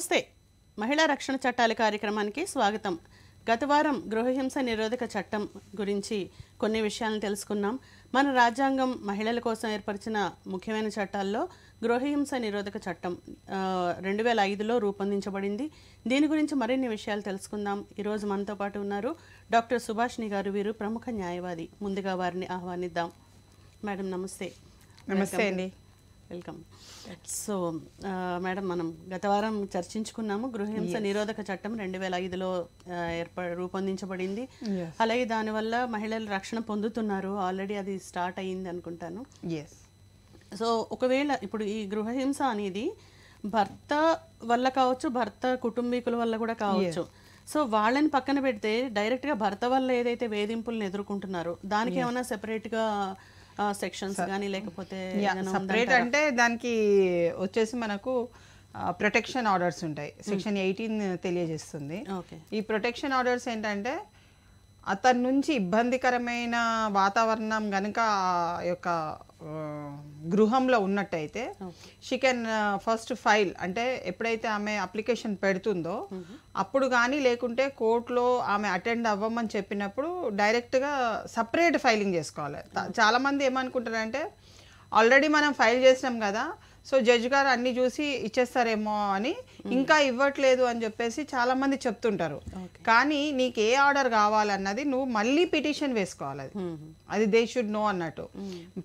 నమస్తే మహిళా రక్షణ చట్టాల కార్యక్రమానికి స్వాగతం గత వారం గృహహింస నిరోధక చట్టం గురించి కొన్ని విషయాలను తెలుసుకున్నాం మన రాజ్యాంగం మహిళల కోసం ఏర్పరిచిన ముఖ్యమైన చట్టాల్లో గృహహింస నిరోధక చట్టం రెండు వేల ఐదులో రూపొందించబడింది దీని గురించి మరిన్ని విషయాలు తెలుసుకుందాం ఈరోజు మనతో పాటు ఉన్నారు డాక్టర్ సుభాష్ని గారు వీరు ప్రముఖ న్యాయవాది ముందుగా వారిని ఆహ్వానిద్దాం మేడం నమస్తే నమస్తే అండి వెల్కమ్ సో uh, మేడం మనం గత వారం చర్చించుకున్నాము గృహహింస నిరోధక చట్టం రెండు వేల ఐదులో uh, ఏర్ప రూపొందించబడింది అలాగే దానివల్ల మహిళలు రక్షణ పొందుతున్నారు ఆల్రెడీ అది స్టార్ట్ అయ్యింది అనుకుంటాను సో ఒకవేళ ఇప్పుడు ఈ గృహహింస అనేది భర్త వల్ల కావచ్చు భర్త కుటుంబీకుల వల్ల కూడా కావచ్చు సో వాళ్ళని పక్కన పెడితే డైరెక్ట్గా భర్త వల్ల ఏదైతే వేధింపులను ఎదుర్కొంటున్నారో దానికి ఏమైనా సెపరేట్గా సెక్షన్స్ కానీ లేకపోతే సపరేట్ అంటే దానికి వచ్చేసి మనకు ప్రొటెక్షన్ ఆర్డర్స్ ఉంటాయి సెక్షన్ ఎయిటీన్ తెలియజేస్తుంది ఈ ప్రొటెక్షన్ ఆర్డర్స్ ఏంటంటే అతని నుంచి ఇబ్బందికరమైన వాతావరణం కనుక యొక్క గృహంలో ఉన్నట్టయితే షీ కెన్ ఫస్ట్ ఫైల్ అంటే ఎప్పుడైతే ఆమె అప్లికేషన్ పెడుతుందో అప్పుడు కానీ లేకుంటే కోర్టులో ఆమె అటెండ్ అవ్వమని చెప్పినప్పుడు డైరెక్ట్గా సపరేట్ ఫైలింగ్ చేసుకోవాలి చాలామంది ఏమనుకుంటారంటే ఆల్రెడీ మనం ఫైల్ చేసినాం కదా సో జడ్జ్ గారు అన్ని చూసి ఇచ్చేస్తారేమో అని ఇంకా ఇవ్వట్లేదు అని చెప్పేసి చాలా మంది చెప్తుంటారు కానీ నీకు ఏ ఆర్డర్ కావాలన్నది నువ్వు మళ్ళీ పిటిషన్ వేసుకోవాలి అది అది దే షుడ్ నో అన్నట్టు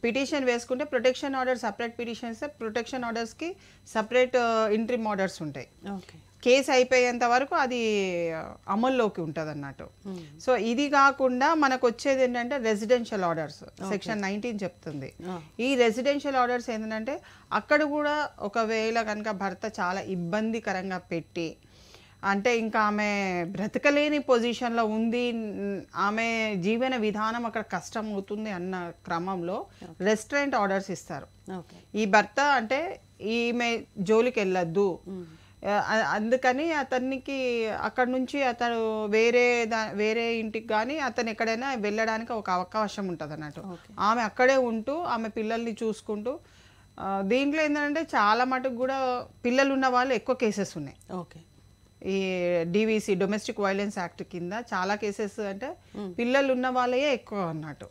పిటిషన్ వేసుకుంటే protection order separate petitions protection ఆర్డర్స్కి సపరేట్ ఇంట్రీమ్ ఆర్డర్స్ ఉంటాయి కేసు అయిపోయేంత వరకు అది అమల్లోకి ఉంటుంది అన్నట్టు hmm. సో ఇది కాకుండా మనకు వచ్చేది ఏంటంటే రెసిడెన్షియల్ ఆర్డర్స్ సెక్షన్ నైన్టీన్ చెప్తుంది ah. ఈ రెసిడెన్షియల్ ఆర్డర్స్ ఏంటంటే అక్కడ కూడా ఒకవేళ కనుక భర్త చాలా ఇబ్బందికరంగా పెట్టి అంటే ఇంకా ఆమె బ్రతకలేని పొజిషన్లో ఉంది ఆమె జీవన విధానం అక్కడ కష్టం అవుతుంది అన్న క్రమంలో రెస్టారెంట్ ఆర్డర్స్ ఇస్తారు ఈ భర్త అంటే ఈమె జోలికి వెళ్ళద్దు hmm. అందుకని అతనికి అక్కడ నుంచి అతను వేరే దా వేరే ఇంటికి కానీ అతను ఎక్కడైనా వెళ్ళడానికి ఒక అవకాశం ఉంటుంది అన్నట్టు ఆమె అక్కడే ఉంటూ ఆమె పిల్లల్ని చూసుకుంటూ దీంట్లో ఏంటంటే చాలా మటుకు కూడా పిల్లలు ఉన్న వాళ్ళు ఎక్కువ కేసెస్ ఉన్నాయి ఓకే ఈ డివిసి డొమెస్టిక్ వైలెన్స్ యాక్ట్ కింద చాలా కేసెస్ అంటే hmm. పిల్లలు ఉన్న వాళ్ళయే ఎక్కువ అన్నట్టు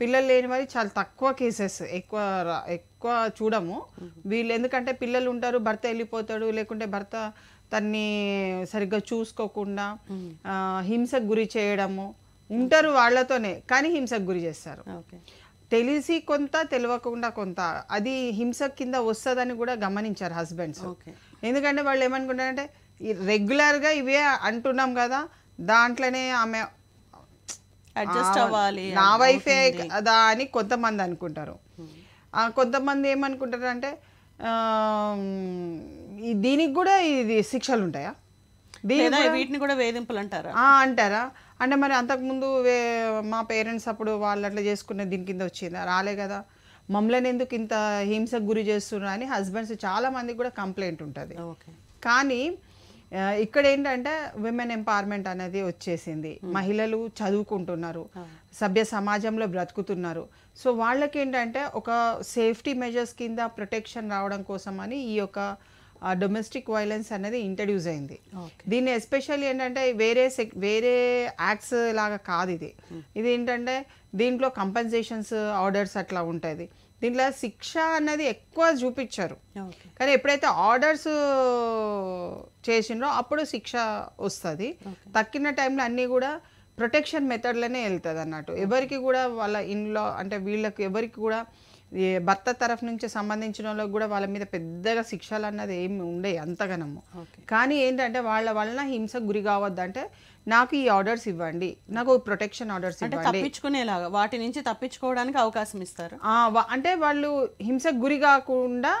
పిల్లలు లేని వారి చాలా తక్కువ కేసెస్ ఎక్కువ ఎక్కువ చూడము hmm. వీళ్ళు ఎందుకంటే పిల్లలు ఉంటారు భర్త వెళ్ళిపోతాడు లేకుంటే భర్త తన్ని సరిగ్గా చూసుకోకుండా hmm. హింసకు గురి చేయడము ఉంటారు వాళ్ళతోనే కానీ హింసకు గురి చేస్తారు తెలిసి కొంత తెలియకుండా కొంత అది హింస కింద వస్తుందని కూడా గమనించారు హస్బెండ్స్ ఎందుకంటే వాళ్ళు ఏమనుకుంటారంటే రెగ్యులర్గా ఇవే అంటున్నాం కదా దాంట్లోనే ఆమె అడ్జస్ట్ అవ్వాలి నా వైఫే కదా అని కొంతమంది అనుకుంటారు కొంతమంది ఏమనుకుంటారు అంటే దీనికి కూడా ఇది శిక్షలు ఉంటాయా వీటిని కూడా వేధింపులు అంటారా అంటారా అంటే మరి అంతకుముందు వే మా పేరెంట్స్ అప్పుడు వాళ్ళు అట్లా చేసుకునే దీని కింద వచ్చిందా రాలే కదా మమ్మల్ని ఎందుకు ఇంత హింసకు గురి చేస్తున్నా అని హస్బెండ్స్ చాలామందికి కూడా కంప్లైంట్ ఉంటుంది కానీ ఇక్కడ ఏంటంటే విమెన్ ఎంపవర్మెంట్ అనేది వచ్చేసింది hmm. మహిళలు చదువుకుంటున్నారు సభ్య సమాజంలో బ్రతుకుతున్నారు సో వాళ్ళకి ఏంటంటే ఒక సేఫ్టీ మెజర్స్ కింద ప్రొటెక్షన్ రావడం కోసం అని ఈ యొక్క డొమెస్టిక్ వైలెన్స్ అనేది ఇంట్రడ్యూస్ అయింది దీన్ని ఎస్పెషల్లీ ఏంటంటే వేరే వేరే యాక్ట్స్ లాగా కాదు ఇది hmm. ఇది ఏంటంటే దీంట్లో కంపెన్సేషన్స్ ఆర్డర్స్ అట్లా ఉంటుంది దీంట్లో శిక్ష అన్నది ఎక్కువ చూపించారు కానీ ఎప్పుడైతే ఆర్డర్స్ చేసిండ్రో అప్పుడు శిక్ష వస్తుంది తక్కిన టైంలో అన్నీ కూడా ప్రొటెక్షన్ మెథడ్లోనే వెళ్తుంది అన్నట్టు ఎవరికి కూడా వాళ్ళ ఇంట్లో అంటే వీళ్ళకి ఎవరికి కూడా భర్త తరఫు నుంచి సంబంధించిన వాళ్ళకి కూడా వాళ్ళ మీద పెద్దగా శిక్షలు అన్నది ఏమి ఉండే అంతగనము కానీ ఏంటంటే వాళ్ళ వలన హింస గురి కావద్దంటే నాకు ఈ ఆర్డర్స్ ఇవ్వండి నాకు ప్రొటెక్షన్ ఆర్డర్స్ ఇవ్వండి తప్పించుకునేలాగా వాటి నుంచి తప్పించుకోవడానికి అవకాశం ఇస్తారు అంటే వాళ్ళు హింసకు గురి కాకుండా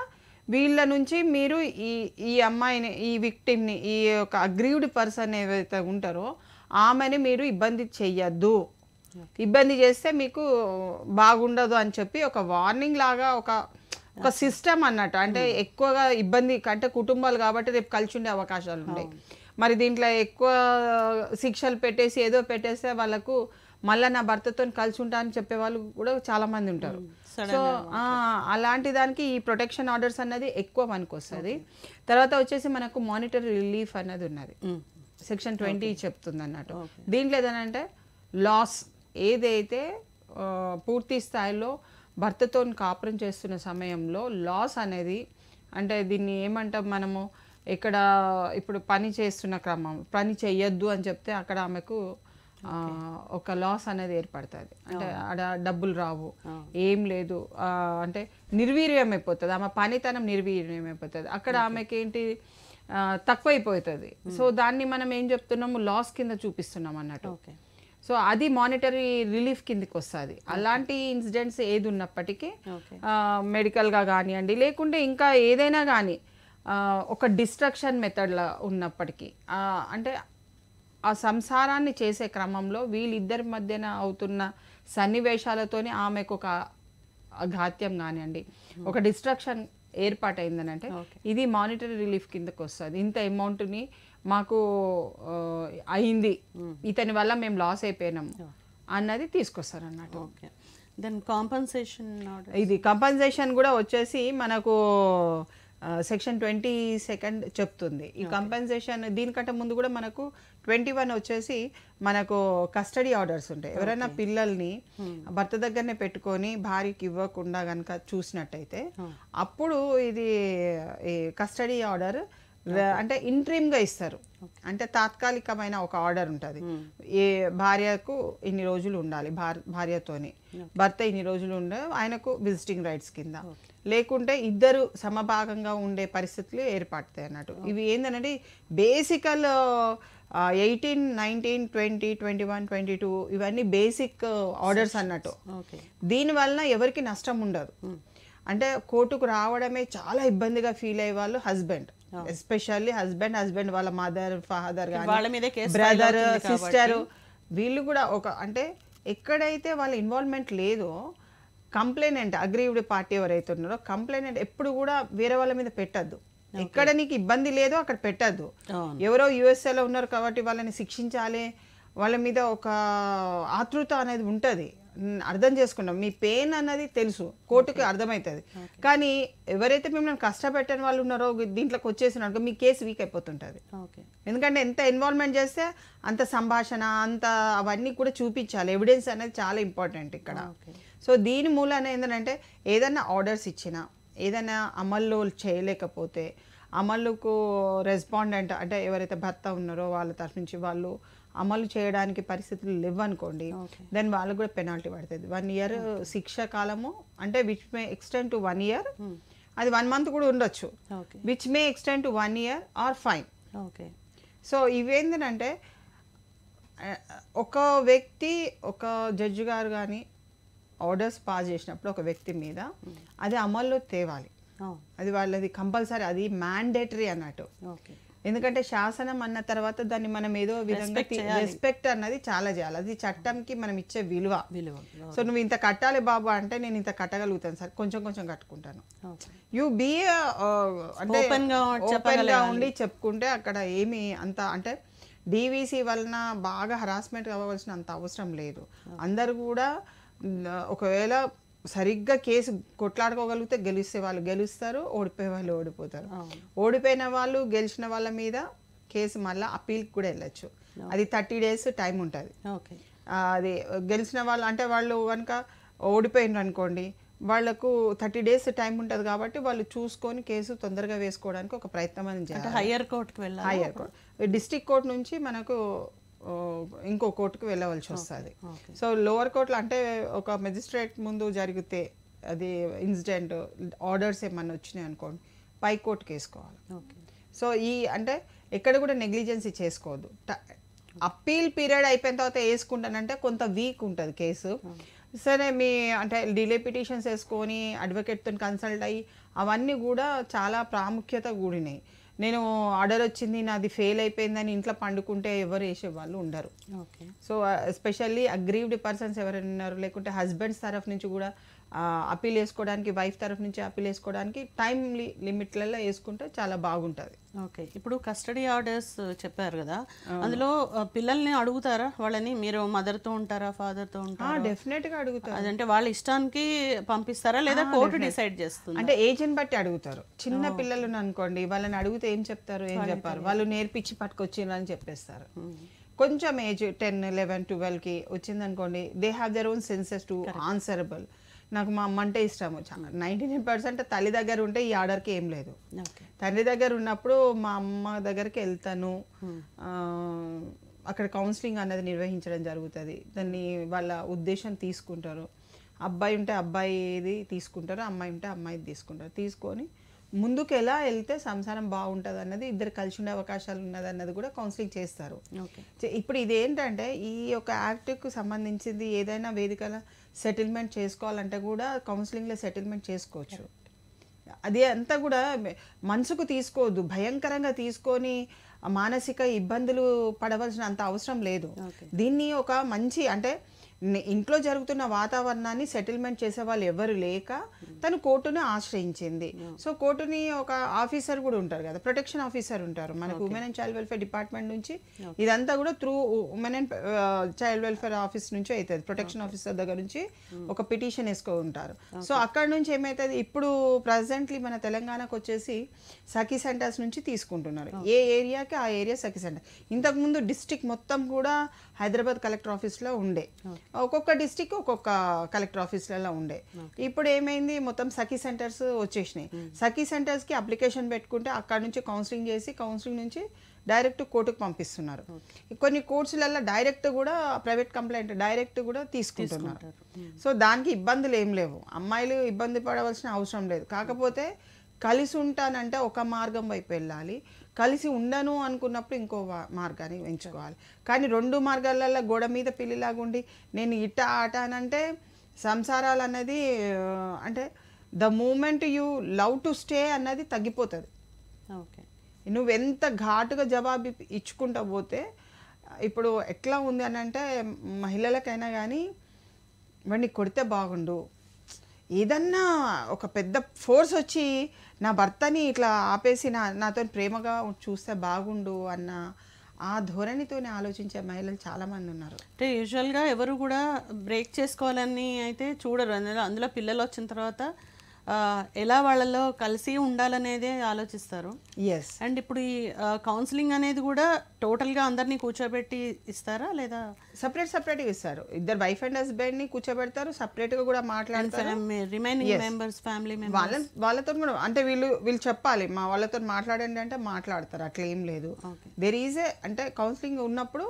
వీళ్ళ నుంచి మీరు ఈ ఈ అమ్మాయిని ఈ విక్టిమ్ని ఈ యొక్క అగ్రీవ్డ్ పర్సన్ ఏవైతే ఉంటారో ఆమెని మీరు ఇబ్బంది చెయ్యొద్దు ఇబ్బంది చేస్తే మీకు బాగుండదు అని చెప్పి ఒక వార్నింగ్ లాగా ఒక ఒక సిస్టమ్ అన్నట్టు అంటే hmm. ఎక్కువగా ఇబ్బంది అంటే కుటుంబాలు కాబట్టి రేపు కలిసి ఉండే అవకాశాలు ఉన్నాయి మరి దీంట్లో ఎక్కువ శిక్షలు పెట్టేసి ఏదో పెట్టేస్తే వాళ్ళకు మళ్ళీ నా భర్తతో కలిసి ఉంటా అని చెప్పే వాళ్ళు కూడా చాలా మంది ఉంటారు సో hmm. అలాంటి దానికి ఈ ప్రొటెక్షన్ ఆర్డర్స్ అన్నది ఎక్కువ మనకు వస్తుంది తర్వాత వచ్చేసి మనకు మానిటర్ రిలీఫ్ అన్నది ఉన్నది సెక్షన్ hmm. ట్వంటీ చెప్తుంది అన్నట్టు దీంట్లో అంటే లాస్ ఏదైతే పూర్తి స్థాయిలో భర్తతో కాపురం చేస్తున్న సమయంలో లాస్ అనేది అంటే దీన్ని ఏమంటాం మనము ఇక్కడ ఇప్పుడు పని చేస్తున్న క్రమం పని చేయొద్దు అని చెప్తే అక్కడ ఆమెకు ఒక లాస్ అనేది ఏర్పడుతుంది అంటే ఆడ డబ్బులు రావు ఏం లేదు అంటే నిర్వీర్యం అయిపోతుంది ఆమె పనితనం నిర్వీర్యం అయిపోతుంది అక్కడ ఆమెకి ఏంటి తక్కువైపోతుంది సో దాన్ని మనం ఏం చెప్తున్నాము లాస్ కింద చూపిస్తున్నాం అన్నట్టు సో అది మానిటరీ రిలీఫ్ కిందకి వస్తుంది అలాంటి ఇన్సిడెంట్స్ ఏది ఉన్నప్పటికీ మెడికల్గా కానివ్వండి లేకుంటే ఇంకా ఏదైనా కానీ ఒక డిస్ట్రక్షన్ మెథడ్లో ఉన్నప్పటికీ అంటే ఆ సంసారాన్ని చేసే క్రమంలో వీళ్ళిద్దరి మధ్యన అవుతున్న సన్నివేశాలతోనే ఆమెకు ఒక ఘాత్యం కానివ్వండి ఒక డిస్ట్రక్షన్ ఏర్పాటైందనంటే ఇది మానిటరీ రిలీఫ్ కిందకు వస్తుంది ఇంత అమౌంట్ని మాకు అయింది ఇతని వల్ల మేము లాస్ అయిపోయినాము అన్నది తీసుకొస్తారు అన్నట్టు ఓకే దెన్ కాంపన్సేషన్ ఇది కంపన్సేషన్ కూడా వచ్చేసి మనకు సెక్షన్ ట్వంటీ సెకండ్ చెప్తుంది ఈ కంపెన్సేషన్ దీనికంటే ముందు కూడా మనకు ట్వంటీ వన్ వచ్చేసి మనకు కస్టడీ ఆర్డర్స్ ఉంటాయి ఎవరైనా పిల్లల్ని భర్త దగ్గరనే పెట్టుకొని భార్యకి ఇవ్వకుండా కనుక చూసినట్టయితే అప్పుడు ఇది కస్టడీ ఆర్డర్ అంటే ఇంట్రీమ్గా ఇస్తారు అంటే తాత్కాలికమైన ఒక ఆర్డర్ ఉంటుంది hmm. ఏ భార్యకు ఇన్ని రోజులు ఉండాలి భార్యతోనే భర్త ఇన్ని రోజులు ఉండే ఆయనకు విజిటింగ్ రైట్స్ కింద లేకుంటే ఇద్దరు సమభాగంగా ఉండే పరిస్థితులు ఏర్పడతాయి అన్నట్టు ఇవి ఏంటంటే basically eighteen nineteen twenty twenty one twenty two ఇవన్నీ బేసిక్ ఆర్డర్స్ అన్నట్టు వలన ఎవరికి నష్టం ఉండదు hmm. అంటే కోర్టుకు రావడమే చాలా ఇబ్బందిగా ఫీల్ అయ్యే వాళ్ళు హస్బెండ్ ఎస్పెషల్లీ హస్బెండ్ హస్బెండ్ వాళ్ళ మదర్ ఫాదర్ బ్రదర్ సిస్టర్ వీళ్ళు కూడా ఒక అంటే ఎక్కడైతే వాళ్ళ ఇన్వాల్వ్మెంట్ లేదో కంప్లైనెంట్ అగ్రీవ్డ్ పార్టీ ఎవరైతే ఉన్నారో కంప్లైనెంట్ ఎప్పుడు కూడా వేరే వాళ్ళ మీద పెట్టద్దు ఎక్కడ నీకు ఇబ్బంది లేదో అక్కడ పెట్టద్దు ఎవరో యుఎస్ఏలో ఉన్నారు కాబట్టి వాళ్ళని శిక్షించాలి వాళ్ళ మీద ఒక ఆతృత అనేది ఉంటుంది అర్థం చేసుకున్నాం మీ పెయిన్ అన్నది తెలుసు కోర్టుకి అర్థమవుతుంది కానీ ఎవరైతే మిమ్మల్ని కష్టపెట్టని వాళ్ళు ఉన్నారో దీంట్లోకి వచ్చేసినారు మీ కేసు వీక్ అయిపోతుంటుంది ఎందుకంటే ఎంత ఇన్వాల్వ్మెంట్ చేస్తే అంత సంభాషణ అంత అవన్నీ కూడా చూపించాలి ఎవిడెన్స్ అనేది చాలా ఇంపార్టెంట్ ఇక్కడ సో దీని మూలన ఏంటంటే ఏదైనా ఆర్డర్స్ ఇచ్చినా ఏదైనా అమల్లో చేయలేకపోతే అమలుకు రెస్పాండెంట్ అంటే ఎవరైతే భర్త ఉన్నారో వాళ్ళ తరఫు నుంచి వాళ్ళు అమలు చేయడానికి పరిస్థితులు లేవనుకోండి దెన్ వాళ్ళకు కూడా పెనాల్టీ పడుతుంది వన్ ఇయర్ hmm. శిక్ష కాలము అంటే which may extend to one year అది వన్ మంత్ కూడా ఉండొచ్చు which may extend to one year or fine okay so ఇవేంటంటే ఒక వ్యక్తి ఒక జడ్జి గారు కానీ ఆర్డర్స్ పాస్ చేసినప్పుడు ఒక వ్యక్తి మీద hmm. అది అమల్లో తేవాలి oh. అది వాళ్ళది కంపల్సరీ అది మ్యాండేటరీ అన్నట్టు ఓకే ఎందుకంటే శాసనం అన్న తర్వాత దాన్ని మనం ఏదో విధంగా రెస్పెక్ట్ అన్నది చాలా చేయాలి అది చట్టంకి మనం ఇచ్చే విలువ విలువ సో నువ్వు ఇంత కట్టాలి బాబు అంటే నేను ఇంత కట్టగలుగుతాను సార్ కొంచెం కొంచెం కట్టుకుంటాను యు బీ uh, అంటే ఉండి చెప్పుకుంటే అక్కడ ఏమి అంత అంటే డీవీసీ వలన బాగా హరాస్మెంట్ కావాల్సిన అంత అవసరం లేదు అందరు కూడా ఒకవేళ సరిగ్గా కేసు కొట్లాడుకోగలిగితే గెలిస్తే వాళ్ళు గెలుస్తారు ఓడిపోయే వాళ్ళు ఓడిపోతారు ఓడిపోయిన వాళ్ళు గెలిచిన వాళ్ళ మీద కేసు మళ్ళీ అప్పీల్ కూడా వెళ్ళచ్చు అది థర్టీ డేస్ టైం ఉంటుంది అది గెలిచిన వాళ్ళు అంటే వాళ్ళు కనుక ఓడిపోయినారు అనుకోండి వాళ్లకు థర్టీ డేస్ టైం ఉంటుంది కాబట్టి వాళ్ళు చూసుకొని కేసు తొందరగా వేసుకోవడానికి ఒక ప్రయత్నం అని చేయాలి హైయర్ కోర్టుకు వెళ్ళాలి హయ్యర్ కోర్టు డిస్టిక్ కోర్టు నుంచి మనకు ఇంకో కోర్టుకు వెళ్ళవలసి వస్తుంది సో లోవర్ కోర్టులో అంటే ఒక మెజిస్ట్రేట్ ముందు జరిగితే అది ఇన్సిడెంట్ ఆర్డర్స్ ఏమన్నా వచ్చినాయి అనుకోండి పై కోర్టు వేసుకోవాలి సో ఈ అంటే ఎక్కడ కూడా నెగ్లిజెన్సీ చేసుకోవద్దు అప్పీల్ పీరియడ్ అయిపోయిన తర్వాత వేసుకుంటానంటే కొంత వీక్ ఉంటుంది కేసు సరే మీ అంటే డిలే పిటిషన్స్ వేసుకొని అడ్వకేట్తో కన్సల్ట్ అయ్యి అవన్నీ కూడా చాలా ప్రాముఖ్యత కూడినాయి నేను ఆర్డర్ వచ్చింది నాది ఫెయిల్ అయిపోయిందని ఇంట్లో పండుకుంటే ఎవరు వాళ్ళు ఉండరు సో ఎస్పెషల్లీ అగ్రీవ్డ్ పర్సన్స్ ఎవరైనా ఉన్నారు లేకుంటే హస్బెండ్స్ తరఫు నుంచి కూడా అప్పీల్ వేసుకోవడానికి వైఫ్ తరఫు నుంచి అప్పీల్ వేసుకోవడానికి టైం లిమిట్లలో వేసుకుంటే చాలా బాగుంటుంది ఓకే ఇప్పుడు కస్టడీ ఆర్డర్స్ చెప్పారు కదా అందులో పిల్లల్ని అడుగుతారా వాళ్ళని మీరు మదర్తో ఉంటారా ఫాదర్తో ఉంటారా డెఫినెట్గా అడుగుతారు అదంటే వాళ్ళ ఇష్టానికి పంపిస్తారా లేదా కోర్టు డిసైడ్ చేస్తుంది అంటే ఏజెంట్ బట్టి అడుగుతారు చిన్న పిల్లలను అనుకోండి వాళ్ళని అడిగితే ఏం చెప్తారు ఏం చెప్పారు వాళ్ళు నేర్పించి అని చెప్పేస్తారు కొంచెం ఏజ్ టెన్ లెవెన్ ట్వెల్వ్కి వచ్చిందనుకోండి they have their own senses to answerable నాకు మా అమ్మ అంటే ఇష్టము చాలా నైంటీ నైన్ పర్సెంట్ తల్లి దగ్గర ఉంటే ఈ ఆర్డర్కి ఏం లేదు తండ్రి దగ్గర ఉన్నప్పుడు మా అమ్మ దగ్గరికి వెళ్తాను అక్కడ కౌన్సిలింగ్ అనేది నిర్వహించడం జరుగుతుంది దాన్ని వాళ్ళ ఉద్దేశం తీసుకుంటారు అబ్బాయి ఉంటే అబ్బాయిది తీసుకుంటారు అమ్మాయి ఉంటే అమ్మాయిది తీసుకుంటారు తీసుకొని ముందుకు ఎలా వెళ్తే సంసారం బాగుంటుంది అన్నది ఇద్దరు కలిసి ఉండే అవకాశాలు ఉన్నది అన్నది కూడా కౌన్సిలింగ్ చేస్తారు ఇప్పుడు ఇది ఏంటంటే ఈ యొక్క యాక్ట్కు సంబంధించింది ఏదైనా వేదికల సెటిల్మెంట్ చేసుకోవాలంటే కూడా కౌన్సిలింగ్లో సెటిల్మెంట్ చేసుకోవచ్చు అది అంతా కూడా మనసుకు తీసుకోవద్దు భయంకరంగా తీసుకొని మానసిక ఇబ్బందులు పడవలసిన అంత అవసరం లేదు దీన్ని ఒక మంచి అంటే ఇంట్లో జరుగుతున్న వాతావరణాన్ని సెటిల్మెంట్ చేసే వాళ్ళు ఎవరు లేక తను కోర్టును ఆశ్రయించింది సో కోర్టుని ఒక ఆఫీసర్ కూడా ఉంటారు కదా ప్రొటెక్షన్ ఆఫీసర్ ఉంటారు మనకు women and child welfare department నుంచి ఇదంతా కూడా through women and child welfare office నుంచి అవుతుంది ప్రొటెక్షన్ ఆఫీసర్ దగ్గర నుంచి hmm. ఒక పిటిషన్ వేసుకో ఉంటారు సో అక్కడ నుంచి ఏమవుతుంది ఇప్పుడు ప్రజెంట్లీ మన తెలంగాణకు వచ్చేసి సఖీ సెంటర్స్ నుంచి తీసుకుంటున్నారు ఏ ఏరియాకి ఆ ఏరియా సఖీ సెంటర్ ఇంతకుముందు డిస్టిక్ మొత్తం కూడా హైదరాబాద్ కలెక్టర్ ఆఫీస్లో ఉండే ఒక్కొక్క డిస్టిక్ ఒక్కొక్క కలెక్టర్ ఆఫీసులలో ఉండే ఇప్పుడు ఏమైంది మొత్తం సఖీ సెంటర్స్ వచ్చేసినాయి సఖీ సెంటర్స్కి అప్లికేషన్ పెట్టుకుంటే అక్కడ నుంచి కౌన్సిలింగ్ చేసి కౌన్సిలింగ్ నుంచి డైరెక్ట్ కోర్టుకు పంపిస్తున్నారు కొన్ని కోర్సులలో డైరెక్ట్ కూడా ప్రైవేట్ కంప్లైంట్ డైరెక్ట్ కూడా తీసుకుంటున్నారు సో దానికి ఇబ్బందులు ఏం లేవు అమ్మాయిలు ఇబ్బంది పడవలసిన అవసరం లేదు కాకపోతే కలిసి ఉంటానంటే ఒక మార్గం వైపు వెళ్ళాలి కలిసి ఉండను అనుకున్నప్పుడు ఇంకో మార్గాన్ని ఎంచుకోవాలి కానీ రెండు మార్గాలలో గోడ మీద పిల్లిలాగా ఉండి నేను ఇట్ట ఆట అంటే సంసారాలు అన్నది అంటే the moment you love to stay అన్నది తగ్గిపోతుంది ఓకే నువ్వు ఎంత ఘాటుగా జవాబు ఇచ్చుకుంటా పోతే ఇప్పుడు ఎట్లా ఉంది అని అంటే మహిళలకైనా కానీ వాడిని కొడితే బాగుండు ఏదన్నా ఒక పెద్ద ఫోర్స్ వచ్చి నా భర్తని ఇట్లా ఆపేసి నా నాతో ప్రేమగా చూస్తే బాగుండు అన్న ఆ ధోరణితో ఆలోచించే మహిళలు చాలామంది ఉన్నారు అంటే యూజువల్గా ఎవరు కూడా బ్రేక్ చేసుకోవాలని అయితే చూడరు అందులో అందులో పిల్లలు వచ్చిన తర్వాత ఎలా వాళ్ళలో కలిసి ఉండాలనేదే ఆలోచిస్తారు ఎస్ అండ్ ఇప్పుడు ఈ కౌన్సిలింగ్ అనేది కూడా టోటల్గా అందరినీ కూర్చోబెట్టి ఇస్తారా లేదా సపరేట్ సపరేట్గా ఇస్తారు ఇద్దరు వైఫ్ అండ్ హస్బెండ్ని కూర్చోబెడతారు సపరేట్గా కూడా మాట్లాడతారు రిమైనింగ్ మెంబర్స్ ఫ్యామిలీ వాళ్ళ వాళ్ళతో కూడా అంటే వీళ్ళు వీళ్ళు చెప్పాలి మా వాళ్ళతో మాట్లాడండి అంటే మాట్లాడతారు అట్లా ఏం లేదు దేర్ ఈజే అంటే కౌన్సిలింగ్ ఉన్నప్పుడు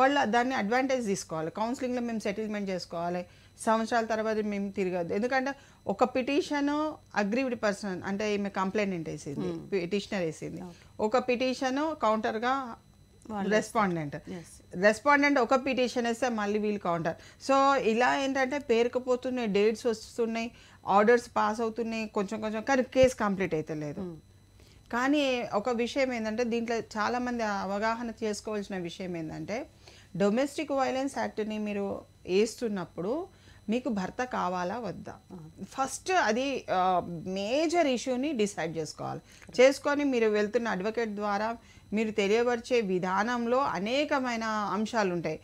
వాళ్ళు దాన్ని అడ్వాంటేజ్ తీసుకోవాలి కౌన్సిలింగ్లో మేము సెటిల్మెంట్ చేసుకోవాలి సంవత్సరాల తర్వాత మేము తిరగద్దు ఎందుకంటే ఒక పిటిషన్ అగ్రీవ్డ్ పర్సన్ అంటే ఈమె కంప్లైంట్ వేసింది hmm. పిటిషనర్ వేసింది ఒక కౌంటర్ కౌంటర్గా రెస్పాండెంట్ రెస్పాండెంట్ ఒక పిటిషన్ వేస్తే మళ్ళీ వీళ్ళు కౌంటర్ సో ఇలా ఏంటంటే పేరుకుపోతున్నాయి డేట్స్ వస్తున్నాయి ఆర్డర్స్ పాస్ అవుతున్నాయి కొంచెం కొంచెం కానీ కేసు కంప్లీట్ లేదు hmm. కానీ ఒక విషయం ఏంటంటే దీంట్లో చాలామంది అవగాహన చేసుకోవాల్సిన విషయం ఏంటంటే డొమెస్టిక్ వైలెన్స్ యాక్ట్ని మీరు వేస్తున్నప్పుడు మీకు భర్త కావాలా వద్దా ఫస్ట్ అది మేజర్ ఇష్యూని డిసైడ్ చేసుకోవాలి చేసుకొని మీరు వెళ్తున్న అడ్వకేట్ ద్వారా మీరు తెలియపరిచే విధానంలో అనేకమైన అంశాలు ఉంటాయి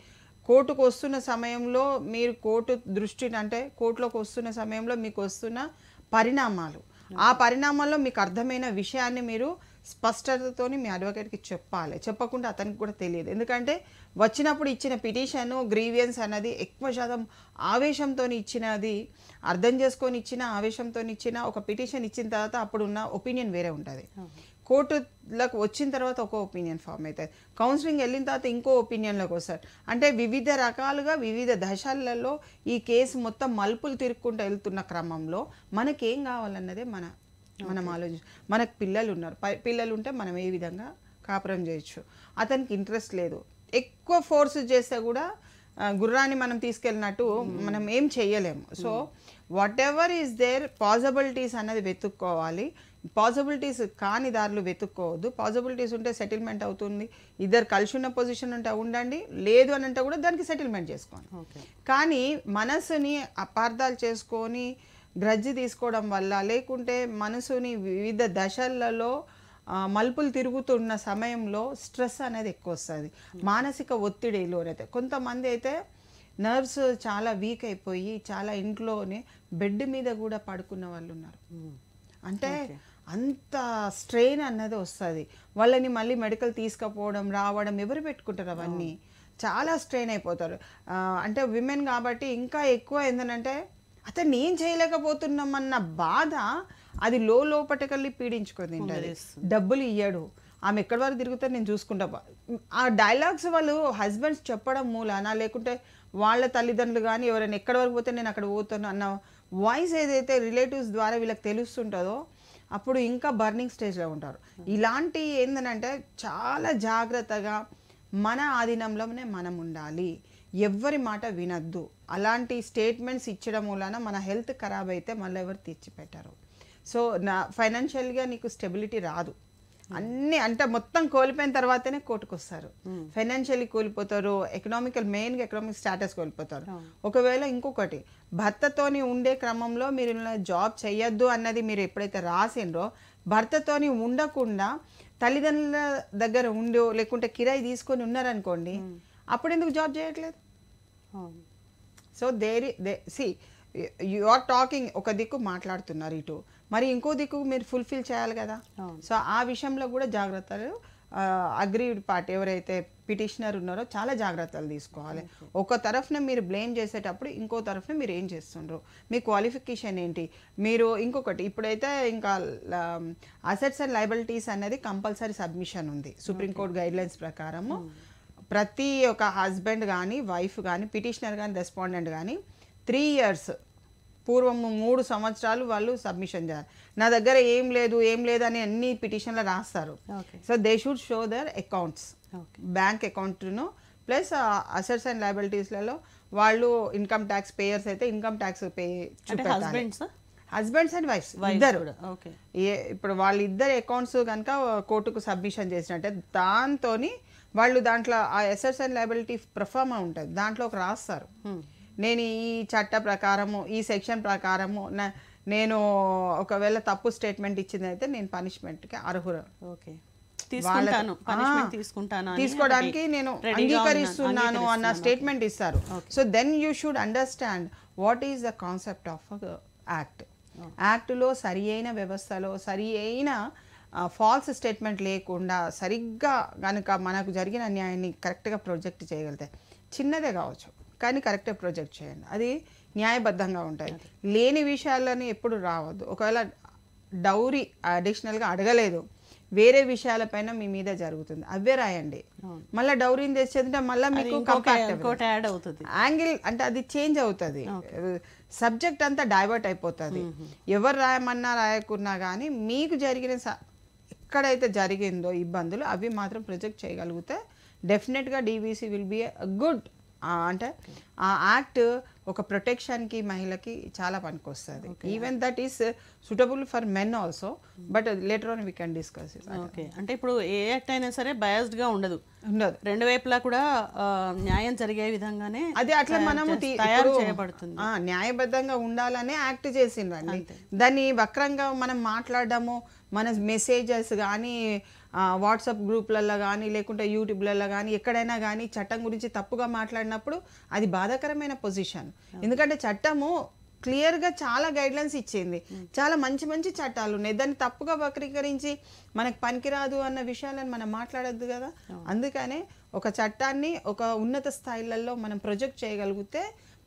కోర్టుకు వస్తున్న సమయంలో మీరు కోర్టు దృష్టిని అంటే కోర్టులోకి వస్తున్న సమయంలో మీకు వస్తున్న పరిణామాలు ఆ పరిణామాల్లో మీకు అర్థమైన విషయాన్ని మీరు స్పష్టతతో మీ అడ్వకేట్కి చెప్పాలి చెప్పకుండా అతనికి కూడా తెలియదు ఎందుకంటే వచ్చినప్పుడు ఇచ్చిన పిటిషను గ్రీవియన్స్ అన్నది ఎక్కువ శాతం ఆవేశంతో ఇచ్చినది అర్థం చేసుకొని ఇచ్చిన ఆవేశంతో ఇచ్చిన ఒక పిటిషన్ ఇచ్చిన తర్వాత అప్పుడు ఉన్న ఒపీనియన్ వేరే ఉంటుంది కోర్టులకు వచ్చిన తర్వాత ఒక ఒపీనియన్ ఫామ్ అవుతుంది కౌన్సిలింగ్ వెళ్ళిన తర్వాత ఇంకో ఒపీనియన్లోకి వస్తారు అంటే వివిధ రకాలుగా వివిధ దశలలో ఈ కేసు మొత్తం మలుపులు తిరుక్కుంటూ వెళ్తున్న క్రమంలో మనకేం కావాలన్నదే మన మనం ఆలోచించ మనకు పిల్లలు ఉన్నారు పిల్లలు ఉంటే మనం ఏ విధంగా కాపురం చేయొచ్చు అతనికి ఇంట్రెస్ట్ లేదు ఎక్కువ ఫోర్స్ చేస్తే కూడా గుర్రాన్ని మనం తీసుకెళ్ళినట్టు మనం ఏం చేయలేము so whatever is there possibilities అన్నది వెతుక్కోవాలి పాసిబిలిటీస్ కాని దారులు వెతుక్కోవద్దు పాసిబిలిటీస్ ఉంటే సెటిల్మెంట్ అవుతుంది ఇద్దరు కలిసి ఉన్న పొజిషన్ ఉంటే ఉండండి లేదు అని అంటే కూడా దానికి సెటిల్మెంట్ చేసుకోండి కానీ మనసుని అపార్థాలు చేసుకొని గ్రజ్జి తీసుకోవడం వల్ల లేకుంటే మనసుని వివిధ దశలలో మలుపులు తిరుగుతున్న సమయంలో స్ట్రెస్ అనేది ఎక్కువ వస్తుంది మానసిక ఒత్తిడి లోనైతే కొంతమంది అయితే నర్వ్స్ చాలా వీక్ అయిపోయి చాలా ఇంట్లోనే బెడ్ మీద కూడా పడుకున్న వాళ్ళు ఉన్నారు అంటే అంత స్ట్రెయిన్ అన్నది వస్తుంది వాళ్ళని మళ్ళీ మెడికల్ తీసుకపోవడం రావడం ఎవరు పెట్టుకుంటారు అవన్నీ చాలా స్ట్రెయిన్ అయిపోతారు అంటే విమెన్ కాబట్టి ఇంకా ఎక్కువ ఏంటంటే అతను నేను చేయలేకపోతున్నాం అన్న బాధ అది లో లోపటకెళ్ళి పీడించుకొని తింటారు డబ్బులు ఇయ్యాడు ఆమె ఎక్కడి వరకు తిరుగుతారు నేను చూసుకుంటా ఆ డైలాగ్స్ వాళ్ళు హస్బెండ్స్ చెప్పడం మూలానా లేకుంటే వాళ్ళ తల్లిదండ్రులు కానీ ఎవరైనా ఎక్కడి వరకు పోతే నేను అక్కడ పోతాను అన్న వాయిస్ ఏదైతే రిలేటివ్స్ ద్వారా వీళ్ళకి తెలుస్తుంటుందో అప్పుడు ఇంకా బర్నింగ్ స్టేజ్లో ఉంటారు ఇలాంటి ఏంటంటే చాలా జాగ్రత్తగా మన ఆధీనంలోనే మనం ఉండాలి ఎవ్వరి మాట వినద్దు అలాంటి స్టేట్మెంట్స్ ఇచ్చడం మూలాన మన హెల్త్ ఖరాబ్ అయితే మళ్ళీ ఎవరు తీర్చిపెట్టారు సో నా ఫైనాన్షియల్గా నీకు స్టెబిలిటీ రాదు hmm. అన్ని అంటే మొత్తం కోల్పోయిన తర్వాతనే వస్తారు ఫైనాన్షియల్లీ hmm. కోల్పోతారు ఎకనామికల్ మెయిన్గా ఎకనామిక్ స్టేటస్ కోల్పోతారు hmm. ఒకవేళ ఇంకొకటి భర్తతోని ఉండే క్రమంలో మీరు జాబ్ చేయొద్దు అన్నది మీరు ఎప్పుడైతే రాసిండ్రో భర్తతోని ఉండకుండా తల్లిదండ్రుల దగ్గర ఉండు లేకుంటే కిరాయి తీసుకొని ఉన్నారనుకోండి అప్పుడు ఎందుకు జాబ్ చేయట్లేదు so there they see you are talking ఒక దిక్కు మాట్లాడుతున్నారు ఇటు మరి ఇంకో దిక్కు మీరు ఫుల్ఫిల్ చేయాలి కదా సో ఆ విషయంలో కూడా జాగ్రత్తలు అగ్రీడ్ పార్టీ ఎవరైతే పిటిషనర్ ఉన్నారో చాలా జాగ్రత్తలు తీసుకోవాలి ఒక తరఫున మీరు బ్లేమ్ చేసేటప్పుడు ఇంకో తరఫున మీరు ఏం చేస్తుండ్రు మీ క్వాలిఫికేషన్ ఏంటి మీరు ఇంకొకటి ఇప్పుడైతే ఇంకా అసెట్స్ అండ్ లైబిలిటీస్ అనేది కంపల్సరీ సబ్మిషన్ ఉంది సుప్రీంకోర్టు గైడ్లైన్స్ ప్రకారము ప్రతి ఒక్క హస్బెండ్ కానీ వైఫ్ కానీ పిటిషనర్ కానీ రెస్పాండెంట్ కానీ త్రీ ఇయర్స్ పూర్వము మూడు సంవత్సరాలు వాళ్ళు సబ్మిషన్ చేయాలి నా దగ్గర ఏం లేదు ఏం లేదు అని అన్ని పిటిషన్లు రాస్తారు so they should show their accounts bank అకౌంట్ను ప్లస్ అసెట్స్ అండ్ లయబిలిటీస్లలో వాళ్ళు ఇన్కమ్ ట్యాక్స్ పేయర్స్ అయితే income tax pay husbands and wife ఇద్దరు ఇప్పుడు ఇద్దరు అకౌంట్స్ కనుక కోర్టుకు సబ్మిషన్ చేసినట్టే దాంతో వాళ్ళు దాంట్లో ఆ అసెట్స్ అండ్ లయబిలిటీ ప్రొఫామా ఉంటుంది దాంట్లో ఒక రాస్తారు hmm. నేను ఈ చట్ట ప్రకారము ఈ సెక్షన్ ప్రకారము నేను ఒకవేళ తప్పు స్టేట్మెంట్ ఇచ్చింది అయితే నేను పనిష్మెంట్కి అర్హురు ఓకే తీసుకుంటాను తీసుకోవడానికి నేను అంగీకరిస్తున్నాను అన్న స్టేట్మెంట్ ఇస్తారు so then you should understand what is the concept of act యాక్ట్లో సరి అయిన వ్యవస్థలో సరి అయిన ఫాల్స్ స్టేట్మెంట్ లేకుండా సరిగ్గా కనుక మనకు జరిగిన అన్యాయాన్ని కరెక్ట్గా ప్రొజెక్ట్ చేయగలితే చిన్నదే కావచ్చు కానీ కరెక్ట్గా ప్రొజెక్ట్ చేయండి అది న్యాయబద్ధంగా ఉంటుంది లేని విషయాలని ఎప్పుడు రావద్దు ఒకవేళ డౌరీ అడిషనల్గా అడగలేదు వేరే విషయాలపైన మీ మీద జరుగుతుంది అవే రాయండి మళ్ళీ డౌరీని తెచ్చేదంటే మళ్ళీ మీకు అవుతుంది యాంగిల్ అంటే అది చేంజ్ అవుతుంది సబ్జెక్ట్ అంతా డైవర్ట్ అయిపోతుంది ఎవరు రాయమన్నా రాయకున్నా కానీ మీకు జరిగిన ఎక్కడైతే జరిగిందో ఇబ్బందులు అవి మాత్రం ప్రొజెక్ట్ చేయగలిగితే డెఫినెట్గా డీవీసీ విల్ బీ గుడ్ అంటే ఆ యాక్ట్ ఒక ప్రొటెక్షన్కి మహిళకి చాలా పనికొస్తుంది even that is suitable for men also but later on we can discuss okay అంటే ఇప్పుడు ఏ యాక్ట్ అయినా సరే బయాస్డ్గా ఉండదు ఉండదు రెండు వైపులా కూడా న్యాయం జరిగే విధంగానే అది అట్లా మనము తయారు చేయబడుతుంది న్యాయబద్ధంగా ఉండాలనే యాక్ట్ చేసిందండి దాన్ని వక్రంగా మనం మాట్లాడడము మన మెసేజెస్ కానీ వాట్సాప్ గ్రూప్లలో కానీ లేకుంటే యూట్యూబ్లలో కానీ ఎక్కడైనా కానీ చట్టం గురించి తప్పుగా మాట్లాడినప్పుడు అది బాధాకరమైన పొజిషన్ ఎందుకంటే చట్టము క్లియర్గా చాలా గైడ్లైన్స్ ఇచ్చింది చాలా మంచి మంచి చట్టాలు ఉన్నాయి దాన్ని తప్పుగా వక్రీకరించి మనకు పనికిరాదు అన్న విషయాలను మనం మాట్లాడద్దు కదా అందుకనే ఒక చట్టాన్ని ఒక ఉన్నత స్థాయిలలో మనం ప్రొజెక్ట్ చేయగలిగితే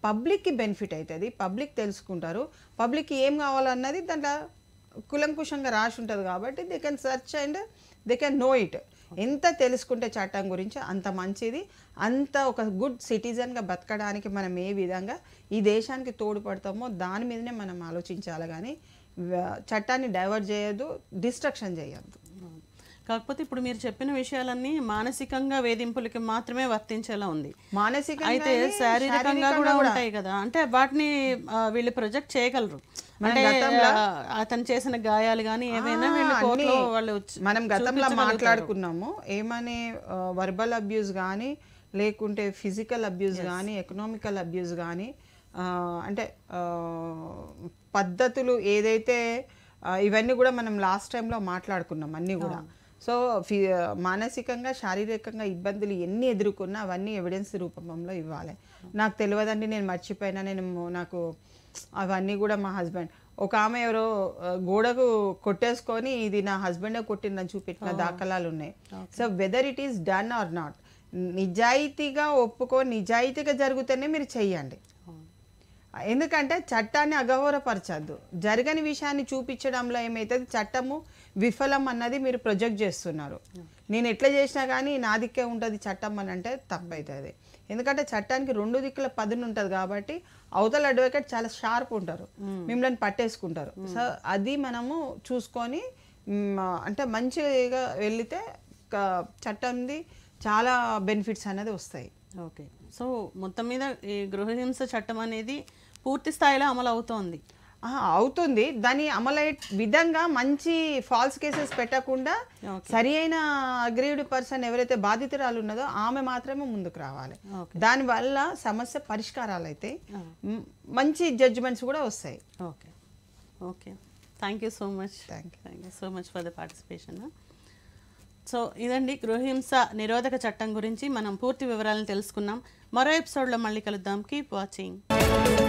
పబ్లిక్కి బెనిఫిట్ అవుతుంది పబ్లిక్ తెలుసుకుంటారు పబ్లిక్కి ఏం కావాలన్నది దాంట్లో కులంకుశంగా రాసి ఉంటుంది కాబట్టి they can search and they can know it ఎంత తెలుసుకుంటే చట్టం గురించి అంత మంచిది అంత ఒక గుడ్ సిటిజన్గా బతకడానికి మనం ఏ విధంగా ఈ దేశానికి తోడ్పడతామో దాని మీదనే మనం ఆలోచించాలి కానీ చట్టాన్ని డైవర్ట్ చేయొద్దు డిస్ట్రక్షన్ చేయొద్దు కాకపోతే ఇప్పుడు మీరు చెప్పిన విషయాలన్నీ మానసికంగా వేధింపులకి మాత్రమే వర్తించేలా ఉంది మానసిక అయితే శారీరకంగా కూడా ఉంటాయి కదా అంటే వాటిని వీళ్ళు ప్రొజెక్ట్ చేయగలరు అంటే అతను చేసిన గాయాలు కానీ ఏమైనా వీళ్ళు వాళ్ళు మనం గతంలో మాట్లాడుకున్నాము ఏమని వర్బల్ అబ్యూస్ కానీ లేకుంటే ఫిజికల్ అబ్యూస్ కానీ ఎకనామికల్ అబ్యూస్ కానీ అంటే పద్ధతులు ఏదైతే ఇవన్నీ కూడా మనం లాస్ట్ టైంలో మాట్లాడుకున్నాం అన్నీ కూడా సో మానసికంగా శారీరకంగా ఇబ్బందులు ఎన్ని ఎదుర్కొన్నా అవన్నీ ఎవిడెన్స్ రూపంలో ఇవ్వాలి నాకు తెలియదండి నేను మర్చిపోయినా నేను నాకు అవన్నీ కూడా మా హస్బెండ్ ఒక ఆమె ఎవరో గోడకు కొట్టేసుకొని ఇది నా హస్బెండే కొట్టిందని చూపెట్టిన దాఖలాలు ఉన్నాయి so whether it is done or not నిజాయితీగా ఒప్పుకో నిజాయితీగా జరిగితేనే మీరు చెయ్యండి ఎందుకంటే చట్టాన్ని అగౌరవపరచద్దు జరగని విషయాన్ని చూపించడంలో ఏమవుతుంది చట్టము విఫలం అన్నది మీరు ప్రొజెక్ట్ చేస్తున్నారు నేను ఎట్లా చేసినా కానీ నా దిక్కే ఉంటుంది చట్టం అని అంటే తప్పైతుంది ఎందుకంటే చట్టానికి రెండు దిక్కుల పదును ఉంటుంది కాబట్టి అవతల అడ్వకేట్ చాలా షార్ప్ ఉంటారు మిమ్మల్ని పట్టేసుకుంటారు సో అది మనము చూసుకొని అంటే మంచిగా వెళితే చట్టంది చాలా బెనిఫిట్స్ అనేది వస్తాయి ఓకే సో మొత్తం మీద ఈ గృహహింస చట్టం అనేది పూర్తి స్థాయిలో అమలు అవుతోంది అవుతుంది దాని అమలయ్యే విధంగా మంచి ఫాల్స్ కేసెస్ పెట్టకుండా సరి అయిన అగ్రీవ్డ్ పర్సన్ ఎవరైతే బాధితురాలు ఉన్నదో ఆమె మాత్రమే ముందుకు రావాలి దానివల్ల సమస్య పరిష్కారాలు అయితే మంచి జడ్జిమెంట్స్ కూడా వస్తాయి okay okay thank you so much thank you thank you so much for the participation so ఇదండి గృహహింస నిరోధక చట్టం గురించి మనం పూర్తి వివరాలను తెలుసుకున్నాం మరో ఎపిసోడ్లో మళ్ళీ కలుద్దాం కీప్ వాచింగ్